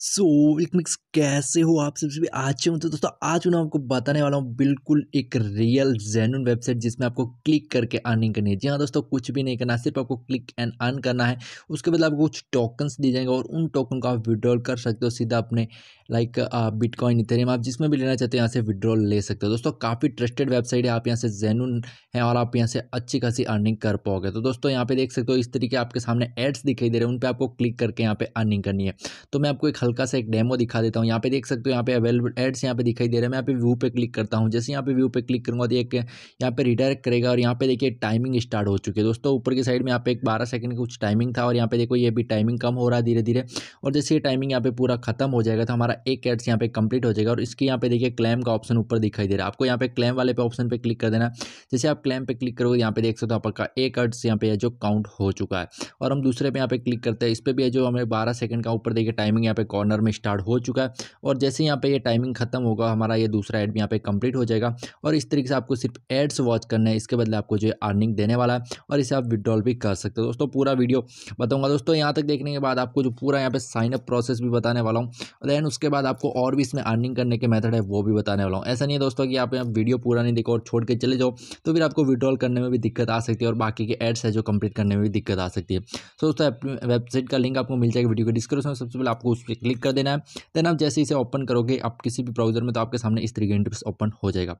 सो so, mix कैसे हो आप सबसे भी आज हूँ तो दोस्तों आज मैं आपको बताने वाला हूँ बिल्कुल एक रियल जेनुन वेबसाइट जिसमें आपको क्लिक करके अर्निंग करनी है जी हाँ दोस्तों कुछ भी नहीं करना सिर्फ आपको क्लिक एंड अर्न करना है उसके बाद आपको कुछ टोकन्स दिए जाएंगे और उन टोकन को आप विड्रॉल कर सकते हो सीधा अपने लाइक बिटकॉइन इथेरियम आप जिसमें भी लेना चाहते हो यहाँ से विड्रॉल ले सकते हो दोस्तों काफ़ी ट्रस्टेड वेबसाइट है आप यहाँ से जेनुन है और आप यहाँ से अच्छी खासी अर्निंग कर पाओगे तो दोस्तों यहाँ पे देख सकते हो इस तरीके आपके सामने एड्स दिखाई दे रहे हैं उन पर आपको क्लिक करके यहाँ पे अर्निंग करनी है तो मैं आपको एक हल्का सा एक डेमो दिखा देता हूँ यहाँ पे देख सकते हो यहाँ पे अवेलेबल एड्स यहाँ पे दिखाई दे रहे हैं मैं यहाँ पे व्यू पे क्लिक करता हूँ जैसे यहाँ पे व्यू पे क्लिक करूँगा तो एक यहाँ पे रिडायरेक्ट करेगा और यहाँ पे देखिए टाइमिंग स्टार्ट हो चुकी है दोस्तों ऊपर की साइड में यहाँ पे एक बारह सेकंड का कुछ टाइमिंग था और यहाँ पे देखो ये भी टाइमिंग कम हो रहा है धीरे धीरे और जैसे ये टाइमिंग यहाँ पे पूरा खत्म हो जाएगा तो हमारा एक एड्स यहाँ पे कंप्लीट हो जाएगा और इसके यहाँ पे देखिए क्लेम का ऑप्शन ऊपर दिखाई दे रहा है आपको यहाँ पे क्लेम वाले पे ऑप्शन पर क्लिक कर देना जैसे आप क्लेम पे क्लिक करोगे यहाँ पे देख सकते हो आपका एक एड्स यहाँ पे है जो काउंट हो चुका है और हम दूसरे पे यहाँ पे क्लिक करते हैं इस पर भी है जो हमें बारह सेकंड का ऊपर देखिए टाइमिंग यहाँ पे कॉर्नर में स्टार्ट हो चुका है और जैसे यहाँ पे ये टाइमिंग ख़त्म होगा हमारा ये दूसरा एड भी यहाँ पे कंप्लीट हो जाएगा और इस तरीके से आपको सिर्फ एड्स वॉच करना है इसके बदले आपको जो अर्निंग देने वाला है और इसे आप विड्रॉल भी कर सकते हो दोस्तों पूरा वीडियो बताऊँगा दोस्तों यहाँ तक देखने के बाद आपको जो पूरा यहाँ पर साइनअप प्रोसेस भी बताने वाला हूँ दैन उसके बाद आपको और भी इसमें अर्निंग करने के मैथड है वो भी बताने वाला हूँ ऐसा नहीं है दोस्तों कि आप यहाँ वीडियो पूरा नहीं देखो और छोड़ के चले जाओ तो फिर आपको विड्रॉल करने में भी दिक्कत आ सकती है और बाकी के एड्स है जो कंप्लीट करने में भी दिक्कत आ सकती है सो तो दोस्तों वेबसाइट का लिंक आपको मिल जाएगा वीडियो के डिस्क्रिप्शन में सबसे पहले आपको उस पर क्लिक कर देना है देन आप जैसे इसे ओपन करोगे आप किसी भी ब्राउज़र में तो आपके सामने इस तरीके इंटरफेस ओपन हो जाएगा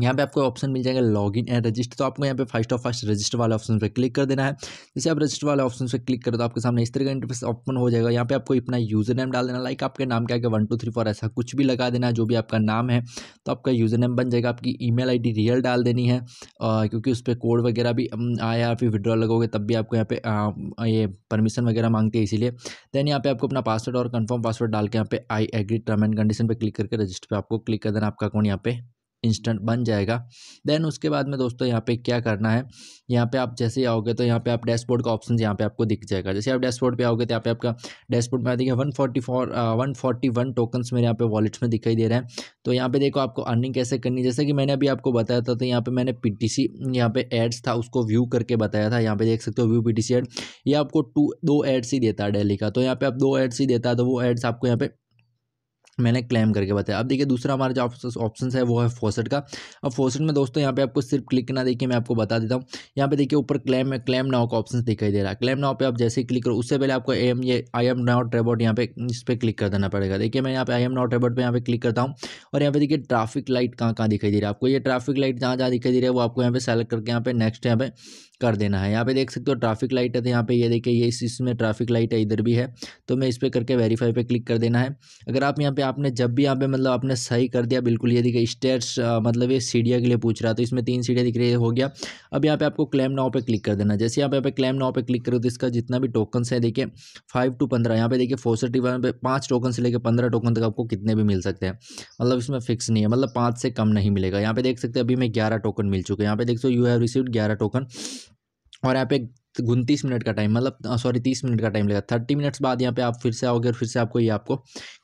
यहाँ पे आपको ऑप्शन मिल जाएगा लॉगिन एंड रजिस्टर तो आपको यहाँ पे फर्स्ट ऑफ फर्स्ट रजिस्टर वाले ऑप्शन पे क्लिक कर देना है जैसे आप रजिस्टर वाले ऑप्शन पे क्लिक करो तो आपके सामने इस तरह का इंटरफेस ओपन हो जाएगा यहाँ पे आपको अपना यूजर नेम डाल देना लाइक आपके नाम क्या आगे वन टू थ्री फोर ऐसा कुछ भी लगा देना जो भी आपका नाम है तो आपका यूजर नेम बन जाएगा आपकी ई मेल रियल डाल देनी है आ, क्योंकि उस पर कोड वगैरह भी आया फिर विड्रॉल लगोगे तब भी आपको यहाँ पे ये परमिशन वगैरह मांगते हैं इसीलिए देन यहाँ पे आपको अपना पासवर्ड और कन्फर्म पासवर्ड डाल के यहाँ पे I agree term and condition पर क्लिक करके रजिस्टर पर आपको क्लिक कर देना आपका अकाउंट यहाँ पे इंस्टेंट बन जाएगा देन उसके बाद में दोस्तों यहाँ पे क्या करना है यहाँ पे आप जैसे ही आओगे तो यहाँ पे आप डैशबोर्ड का ऑप्शन यहाँ पे आपको दिख जाएगा जैसे आप डैशबोर्ड पे आओगे तो यहाँ पे आपका डैशबोर्ड में आ देखिए one forty four one forty one tokens मेरे यहाँ पे वॉलेट्स में दिखाई दे रहे हैं तो यहाँ पे देखो आपको अर्निंग कैसे करनी जैसे कि मैंने अभी आपको बताया था तो यहाँ पर मैंने पी टी सी यहाँ पे एड्स था उसको व्यू करके बताया था यहाँ पे देख सकते हो view P T C ad ये आपको टू दो एड्स ही देता है डेली का तो यहाँ पे आप दो एड्स ही देता है तो वो एड्स आपको यहाँ पे मैंने क्लेम करके बताया अब देखिए दूसरा हमारा जो ऑप्शन है वो है फोसेट का अब फोसेट में दोस्तों यहाँ पे आपको सिर्फ क्लिक ना देखिए मैं आपको बता देता हूँ यहाँ पे देखिए ऊपर क्लेम में क्लेम नाव का ऑप्शन दिखाई दे रहा है क्लेम नाव पे आप जैसे ही क्लिक करो उससे पहले आपको एम ये आई एम नॉट रेबोट यहाँ पे इस पर क्लिक कर देना पड़ेगा देखिए मैं यहाँ पे आई एम नॉट रेबोट पर यहाँ पे क्लिक करता हूँ और यहाँ पे देखिए ट्राफिक लाइट कहाँ कहाँ दिखाई दे रहा है आपको ये ट्राफिक लाइट जहाँ जहाँ दिखाई दे रहा है वो आपको यहाँ पे सेलेक्ट करके यहाँ पे नेक्स्ट यहाँ पे कर देना है यहाँ पे देख सकते हो ट्रैफिक लाइट है तो यहाँ पे ये देखिए ये इस इसमें ट्रैफिक लाइट है इधर भी है तो मैं इस पर करके वेरीफाई पे क्लिक कर देना है अगर आप यहाँ पे आपने जब भी यहाँ पे मतलब आपने सही कर दिया बिल्कुल ये देखिए स्टेयर्स मतलब ये सीढ़िया के लिए पूछ रहा तो इसमें तीन सीढ़ियाँ दिख रही है हो गया अब यहाँ पे आपको क्लेम नाव पर क्लिक कर देना जैसे यहाँ पे आप क्लेम नाव पर क्लिक करो तो इसका जितना भी टोकन्स है देखिए फाइव टू पंद्रह यहाँ पे देखिए सर्टी वन पे पाँच टोकन से लेकर पंद्रह टोकन तक आपको कितने भी मिल सकते हैं मतलब इसमें फिक्स नहीं है मतलब पाँच से कम नहीं मिलेगा यहाँ पे देख सकते अभी मैं ग्यारह टोकन मिल चुके हैं यहाँ पे देख सो हो यू हैव रिसीव ग्यारह टोकन और यहाँ पे उनतीस मिनट का टाइम मतलब सॉरी तीस मिनट का मतलब, टाइम लगेगा थर्टी मिनट्स बाद यहाँ पे आप फिर से आओगे और फिर से आपको ये आपको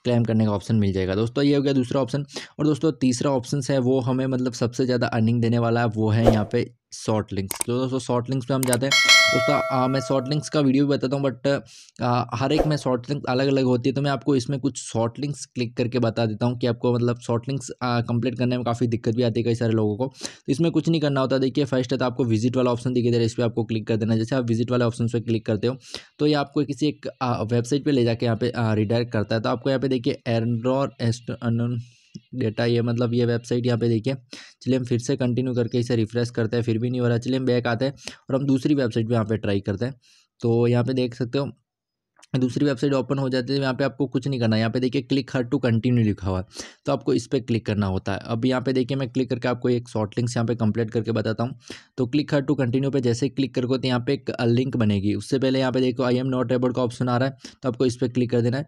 क्लेम करने का ऑप्शन मिल जाएगा दोस्तों ये हो गया दूसरा ऑप्शन और दोस्तों तीसरा ऑप्शन है वो हमें मतलब सबसे ज़्यादा अर्निंग देने वाला है वो है यहाँ पे शॉर्ट लिंक्स तो दोस्तों शॉर्ट लिंक्स पे हम जाते हैं उसका आ, मैं शॉर्ट लिंक्स का वीडियो भी बताता हूँ बट हर एक में शॉर्ट लिंक्स अलग अलग होती है तो मैं आपको इसमें कुछ शॉर्ट लिंक्स क्लिक करके बता देता हूँ कि आपको मतलब शॉर्ट लिंक्स कंप्लीट करने में काफ़ी दिक्कत भी आती है कई सारे लोगों को तो इसमें कुछ नहीं करना होता देखिए फर्स्ट है तो आपको विजिट वाला ऑप्शन दिखे दे रहा है इस पर आपको क्लिक कर देना जैसे आप विजिट वाले ऑप्शन पर क्लिक करते हो तो ये आपको किसी एक वेबसाइट पर ले जाकर यहाँ पे रिडायरेक्ट करता है तो आपको यहाँ पे देखिए एस्ट डेटा ये मतलब ये वेबसाइट यहाँ पे देखिए चलिए हम फिर से कंटिन्यू करके इसे रिफ्रेश करते हैं फिर भी नहीं हो रहा चलिए हम बैक आते हैं और हम दूसरी वेबसाइट पर यहाँ पर ट्राई करते हैं तो यहाँ पर देख सकते हो दूसरी वेबसाइट ओपन हो जाती है यहाँ पे आपको कुछ नहीं करना है यहाँ पे देखिए क्लिक हर टू कंटिन्यू लिखा हुआ है तो आपको इस पर क्लिक करना होता है अब यहाँ पे देखिए मैं क्लिक करके आपको एक शॉर्ट लिंक्स यहाँ पे कंप्लीट करके बताता हूँ तो क्लिक हर टू कंटिन्यू पे जैसे ही क्लिक करोगे तो यहाँ पे एक लिंक बनेगी उससे पहले यहाँ पे देखो आई एम नॉट एबल का ऑप्शन आ रहा है तो आपको इस पर क्लिक कर देना है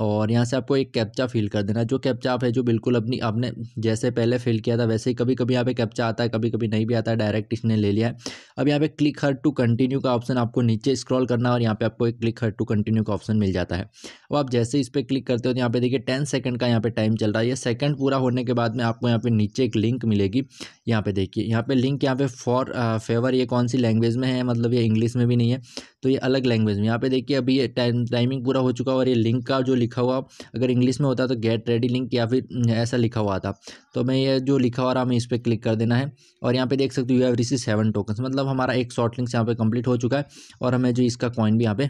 और यहाँ से आपको एक कैप्चा फिल कर देना जो कैप्चा आप है जो बिल्कुल अपनी आपने जैसे पहले फिल किया था वैसे ही कभी कभी यहाँ पे कैप्चा आता है कभी कभी नहीं भी आता है डायरेक्ट इसने ले लिया है अब यहाँ पे क्लिक हर टू कंटिन्यू का ऑप्शन आपको नीचे स्क्रॉल करना और यहाँ पे आपको एक क्लिक हर टू कंटिन्यू का ऑप्शन मिल जाता है अब आप जैसे इस पर क्लिक करते हो तो यहाँ पे देखिए टेन सेकंड का यहाँ पे टाइम चल रहा है ये सेकंड पूरा होने के बाद में आपको यहाँ पे नीचे एक लिंक मिलेगी यहाँ पे देखिए यहाँ पे लिंक यहाँ पे फॉर फेवर ये कौन सी लैंग्वेज में है मतलब ये इंग्लिश में भी नहीं है तो ये अलग लैंग्वेज में यहाँ पे देखिए अभी ये टाइम टाइमिंग पूरा हो चुका और ये लिंक का जो लिखा हुआ अगर इंग्लिश में होता तो गेट रेडी लिंक या फिर ऐसा लिखा हुआ था तो मैं ये जो लिखा हुआ रहा है हमें इस पर क्लिक कर देना है और यहाँ पे देख सकते हो you have receive seven tokens मतलब हमारा एक शॉर्ट लिंक्स यहाँ पे कंप्लीट हो चुका है और हमें जो इसका कॉइन भी यहाँ पे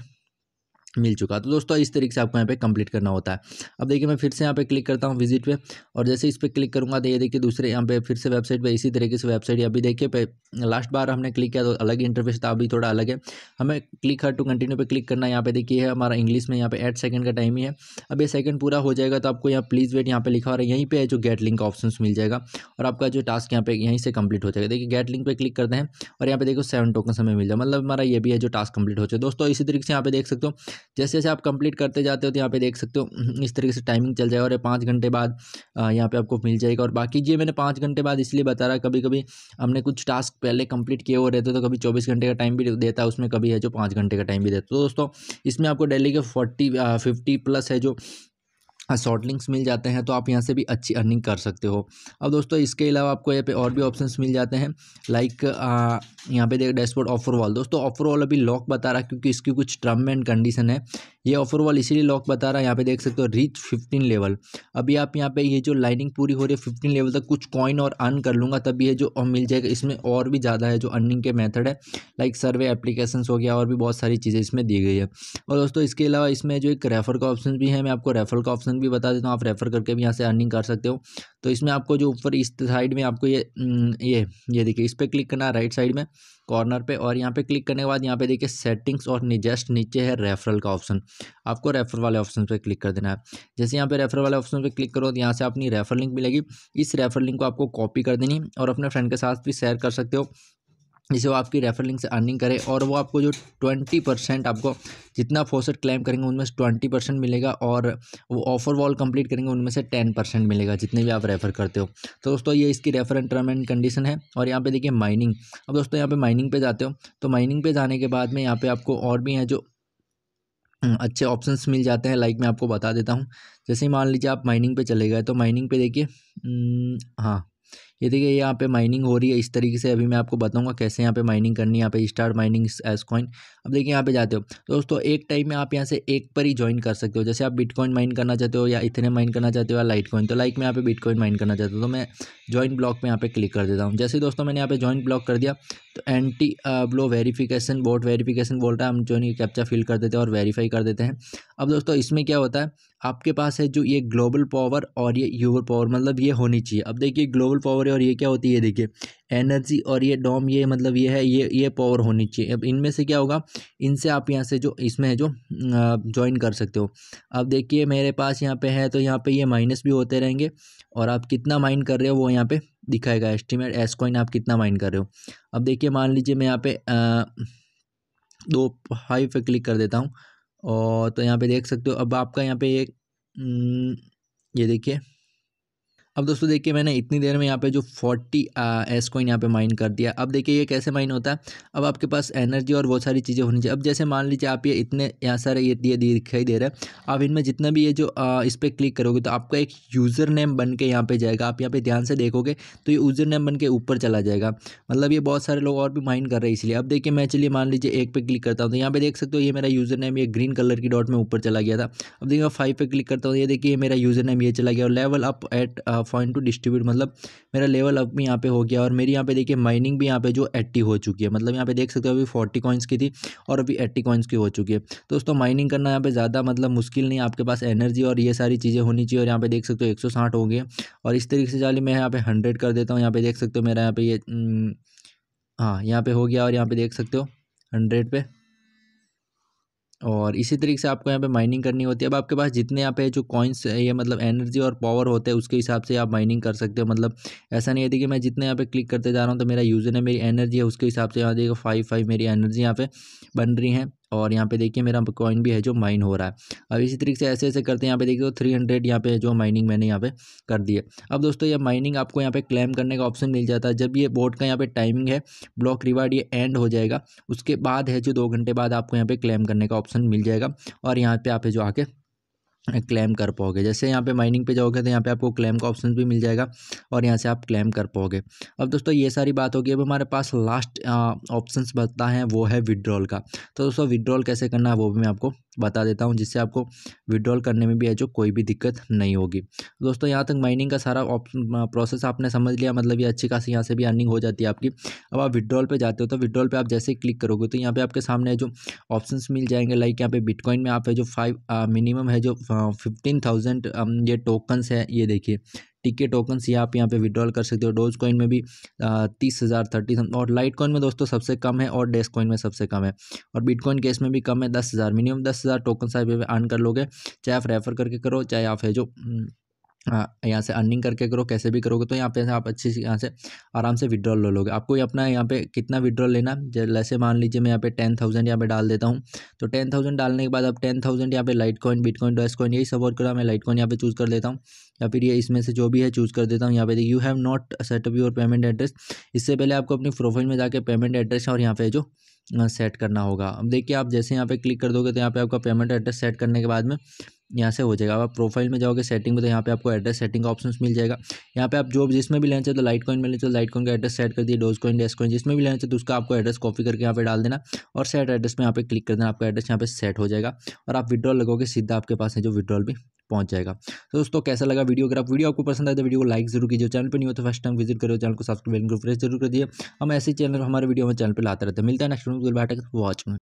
मिल चुका तो दोस्तों इस तरीके से आपको यहाँ पे कंप्लीट करना होता है अब देखिए मैं फिर से यहाँ पे क्लिक करता हूँ विजिट पे और जैसे इस पर क्लिक करूँगा तो ये देखिए दूसरे यहाँ पे फिर से वेबसाइट पे इसी तरीके से वेबसाइट अभी देखिए पे लास्ट बार हमने क्लिक किया तो अलग इंटरफेस था अभी थोड़ा अलग है हमें क्लिक हर टू कंटिन्यू पर क्लिक करना यहाँ पे देखिए है हमारा इंग्लिश में यहाँ पे एट सेकंड का टाइम ही है अब ये सेकंड पूरा हो जाएगा तो आपको यहाँ प्लीज़ वेट यहाँ पे लिखा हो रहा है यहीं पर जो गेट लिंक का ऑप्शन मिल जाएगा और आपका जो टास्क यहाँ पे यहीं से कम्प्लीट हो जाएगा देखिए गेट लिंक पर क्लिक करते हैं और यहाँ पे देखो सेवन टोकन हमें मिल जाए मतलब हमारा ये भी है जो टास्क कंप्लीट हो जाए दोस्तों इसी तरीके से यहाँ पे देख सकते हो जैसे जैसे आप कंप्लीट करते जाते हो तो यहाँ पे देख सकते हो हम्म, इस तरीके से टाइमिंग चल जाएगा और पाँच घंटे बाद यहाँ पे आपको मिल जाएगा और बाकी ये मैंने पाँच घंटे बाद इसलिए बता रहा कभी कभी हमने कुछ टास्क पहले कंप्लीट किए हुए रहते तो कभी चौबीस घंटे का टाइम भी देता है उसमें कभी है जो पाँच घंटे का टाइम भी देता तो दोस्तों इसमें आपको डेली के फोर्टी फिफ्टी प्लस है जो शॉर्ट लिंक्स मिल जाते हैं तो आप यहाँ से भी अच्छी अर्निंग कर सकते हो अब दोस्तों इसके अलावा आपको यहाँ पे और भी ऑप्शंस मिल जाते हैं लाइक यहाँ पे देख डैशबोर्ड ऑफर वॉल दोस्तों ऑफर वॉल अभी लॉक बता रहा है क्योंकि इसकी कुछ टर्म एंड कंडीशन है ये ऑफर वॉल इसीलिए लॉक बता रहा है यहाँ पे देख सकते हो रीच फिफ्टीन लेवल अभी आप यहाँ पे ये जो लाइनिंग पूरी हो रही है फिफ्टीन लेवल तक कुछ कॉइन और अर्न कर लूँगा तभी ये जो मिल जाएगा इसमें और भी ज़्यादा है जो अर्निंग के मेथड है लाइक सर्वे एप्लीकेशन हो गया और भी बहुत सारी चीज़ें इसमें दी गई है और दोस्तों इसके अलावा इसमें जो एक रेफर का ऑप्शन भी है मैं आपको रेफर का ऑप्शन ऑप्शन भी बता देता हूँ आप रेफ़र करके भी यहाँ से अर्निंग कर सकते हो तो इसमें आपको जो ऊपर इस साइड में आपको ये हम्म, ये ये देखिए इस पर क्लिक करना राइट साइड में कॉर्नर पे और यहाँ पे क्लिक करने के बाद यहाँ पे देखिए सेटिंग्स और जस्ट नीचे है रेफरल का ऑप्शन आपको रेफर वाले ऑप्शन पे क्लिक कर देना है जैसे यहाँ पे रेफर वाले ऑप्शन पे क्लिक करो तो यहाँ से अपनी रेफर लिंक मिलेगी इस रेफर लिंक को आपको कॉपी कर देनी और अपने फ्रेंड के साथ भी शेयर कर सकते हो जिसे वो आपकी रेफर लिंक से अर्निंग करे और वो आपको जो ट्वेंटी परसेंट आपको जितना फोसेट क्लेम करेंगे उनमें से ट्वेंटी परसेंट मिलेगा और वो ऑफर वॉल कंप्लीट करेंगे उनमें से टेन परसेंट मिलेगा जितने भी आप रेफर करते हो तो दोस्तों ये इसकी refer and term and condition है और यहाँ पे देखिए माइनिंग अब दोस्तों यहाँ पर माइनिंग पे जाते हो तो माइनिंग पे जाने के बाद में यहाँ पर आपको और भी हैं जो हम्म, अच्छे ऑप्शन मिल जाते हैं लाइक मैं आपको बता देता हूँ जैसे मान लीजिए आप माइनिंग पे चले गए तो माइनिंग पे देखिए हम्म, हाँ ये देखिए यहाँ पे माइनिंग हो रही है इस तरीके से अभी मैं आपको बताऊंगा कैसे यहाँ पे माइनिंग करनी है यहाँ पे स्टार माइनिंग एस कॉइन अब देखिए यहाँ पे जाते हो तो दोस्तों एक टाइम में आप यहाँ से एक पर ही ज्वाइन कर सकते हो जैसे आप बिटकॉइन माइन करना चाहते हो या इतने माइन करना चाहते हो या लाइट कॉइन तो लाइक में यहाँ पे बिटकॉइन माइन करना चाहते हो तो मैं ज्वाइन ब्लॉक में यहाँ पे क्लिक कर देता हूँ जैसे दोस्तों मैंने यहाँ पे ज्वाइंट ब्लॉक कर दिया तो anti blow verification bot verification बोल रहा है हम ज्वाइन कैप्चा फिल कर देते हैं और वेरीफाई कर देते हैं अब दोस्तों इसमें क्या होता है आपके पास है जो ये ग्लोबल पावर और ये यूवर पावर मतलब ये होनी चाहिए अब देखिए ग्लोबल पावर और ये क्या होती है देखिए एनर्जी और ये डॉम ये मतलब ये है ये ये पावर होनी चाहिए अब इनमें से क्या होगा इनसे आप यहाँ से जो इसमें है जो ज्वाइन कर सकते हो अब देखिए मेरे पास यहाँ पे है तो यहाँ पे ये माइनस भी होते रहेंगे और आप कितना माइन कर रहे हो वो यहाँ पे दिखाएगा एस्टिमेट एस कॉइन आप कितना माइन कर रहे हो अब देखिए मान लीजिए मैं यहाँ पे आ, दो हाई पे क्लिक कर देता हूँ और तो यहाँ पे देख सकते हो अब आपका यहाँ पे एक हम्म, ये देखिए अब दोस्तों देखिए मैंने इतनी देर में यहाँ पे जो फोर्टी एस कोइन यहाँ पे माइन कर दिया अब देखिए ये कैसे माइन होता है अब आपके पास एनर्जी और बहुत सारी चीज़ें होनी चाहिए अब जैसे मान लीजिए आप ये इतने यहाँ सारे ये दिए दिखाई दे रहे हैं आप इनमें जितना भी ये जो आ, इस पर क्लिक करोगे तो आपका एक यूज़र नेम बन के यहाँ पर जाएगा आप यहाँ पर ध्यान से देखोगे तो ये यूज़र नेम बन के ऊपर चला जाएगा मतलब ये बहुत सारे लोग और भी माइन कर रहे हैं इसलिए अब देखिए मैं चलिए मान लीजिए एक पे क्लिक करता हूँ तो यहाँ पे देख सकते हो ये मेरा यूज़र नेम ये ग्रीन कलर की डॉट में ऊपर चला गया था अब देखिए मैं फाइव पर क्लिक करता हूँ तो ये देखिए मेरा यूज़र नेम ये चला गया और level up eight point two distribute मतलब मेरा लेवल अप भी यहाँ पे हो गया और मेरी यहाँ पे देखिए माइनिंग भी यहाँ पे जो एट्टी हो चुकी है मतलब यहाँ पे देख सकते हो अभी फोर्टी कॉइन्स की थी और अभी एट्टी कॉइन्स की हो चुकी है दोस्तों माइनिंग करना यहाँ पे ज़्यादा मतलब मुश्किल नहीं आपके पास एनर्जी और ये सारी चीज़ें होनी चाहिए और यहाँ पे देख सकते हो एक सौ साठ हो गए और इस तरीके से चाली मैं यहाँ पे हंड्रेड कर देता हूँ यहाँ पे देख सकते हो मेरा यहाँ पे ये हाँ यहाँ पे हो गया और यहाँ पे देख सकते हो हंड्रेड पे और इसी तरीके से आपको यहाँ पे माइनिंग करनी होती है अब आपके पास जितने यहाँ पे जो कॉइन्स ये मतलब एनर्जी और पावर होते हैं उसके हिसाब से आप माइनिंग कर सकते हो मतलब ऐसा नहीं है कि मैं जितने यहाँ पे क्लिक करते जा रहा हूँ तो मेरा यूज़र है मेरी एनर्जी है उसके हिसाब से यहाँ देखो फाइव फाइव मेरी एनर्जी यहाँ पे बन रही हैं और यहाँ पे देखिए मेरा कॉइन भी है जो माइन हो रहा है अब इसी तरीके से ऐसे ऐसे करते हैं यहाँ पे देखिए तो थ्री हंड्रेड यहाँ पे जो माइनिंग मैंने यहाँ पे कर दी है अब दोस्तों ये माइनिंग आपको यहाँ पे क्लेम करने का ऑप्शन मिल जाता है जब ये बोर्ड का यहाँ पे टाइमिंग है ब्लॉक रिवार्ड ये एंड हो जाएगा उसके बाद है जो दो घंटे बाद आपको यहाँ पे क्लेम करने का ऑप्शन मिल जाएगा और यहाँ पे आप जो आके क्लेम कर पाओगे जैसे यहाँ पे माइनिंग पे जाओगे तो यहाँ पे आपको क्लेम का ऑप्शन भी मिल जाएगा और यहाँ से आप क्लेम कर पाओगे अब दोस्तों ये सारी बात होगी अब हमारे पास लास्ट ऑप्शंस बचता है वो है विड्रॉल का तो दोस्तों विड्रॉल कैसे करना है वो भी मैं आपको बता देता हूँ जिससे आपको विड्रॉल करने में भी है जो कोई भी दिक्कत नहीं होगी दोस्तों यहाँ तक माइनिंग का सारा प्रोसेस आपने समझ लिया मतलब ये अच्छी खासी यहाँ से भी अर्निंग हो जाती है आपकी अब आप विड्रॉल पे जाते हो तो विड्रॉल पे आप जैसे ही क्लिक करोगे तो यहाँ पे आपके सामने जो ऑप्शन मिल जाएंगे लाइक यहाँ पे बिटकॉइन में आप जो फाइव मिनिमम है जो फिफ्टीन थाउजेंड ये टोकन्स है ये देखिए टिकट टोकन से आप यहाँ पे विड्रॉल कर सकते हो डोज कॉइन में भी तीस हज़ार थर्टी और लाइट कॉइन में दोस्तों सबसे कम है और डेस्क कॉइन में सबसे कम है और बिटकॉइन केस में भी कम है दस हज़ार मिनिमम दस हज़ार टोकन आप यहाँ अर्न कर लोगे चाहे आप रेफ़र करके करो चाहे आप है जो हम्म, हाँ, यहाँ से अर्निंग करके करो कैसे भी करोगे तो यहाँ पे आप अच्छी से यहाँ से आराम से विड्रॉल ले लोगे आपको अपना यहाँ पे कितना विड्रॉल लेना जैसे मान लीजिए मैं यहाँ पे टेन थाउजेंड यहाँ पे डाल देता हूँ तो टेन थाउजेंड डालने के बाद आप टेन थाउजेंड यहाँ पे Litecoin Bitcoin Dogecoin यही सब और करो मैं लाइट कॉइन यहाँ पे चूज़ कर देता हूँ या फिर ये इसमें से जो भी है चूज़ कर देता हूँ यहाँ पे you have not set up your payment address इससे पहले आपको अपनी प्रोफाइल में जाकर पेमेंट एड्रेस और यहाँ पे जो सेट करना होगा अब देखिए आप जैसे यहाँ पे क्लिक कर दोगे तो यहाँ पे आपका पेमेंट एड्रेस सेट करने के बाद में यहाँ से हो जाएगा आप प्रोफाइल में जाओगे सेटिंग में तो यहाँ पे आपको एड्रेस सेटिंग का ऑप्शन मिल जाएगा यहाँ पे आप जो जिसमें भी लेना चाहते हो लाइट कॉइन में लेना चाहते लाइट कॉइन का एड्रेस सेट कर दिए डोज कॉइन डेस्क कॉइन जिसमें भी लेना चाहते हो उसका आपको एड्रेस कॉपी करके यहाँ पे डाल देना और सेट एड्रेस में यहाँ पे क्लिक कर देना आपका एड्रेस यहाँ पे सेट हो जाएगा और आप विड्रॉल लगोगे सीधा आपके पास है जो विड्रॉल भी पहुंच जाएगा तो दोस्तों कैसा लगा वीडियो अगर आप वीडियो आपको पसंद आए तो वीडियो को लाइक जरूर कीजिए चैनल पर नहीं हो तो फर्स्ट टाइम विजिट करो चैनल को सब्सक्राइब करो प्रेस जरूर कर दिए हम ऐसे चैनल हमारे वीडियो में चैनल पर लाते रहते हैं मिलता है नेक्स्ट वीडियो बैठक वॉच में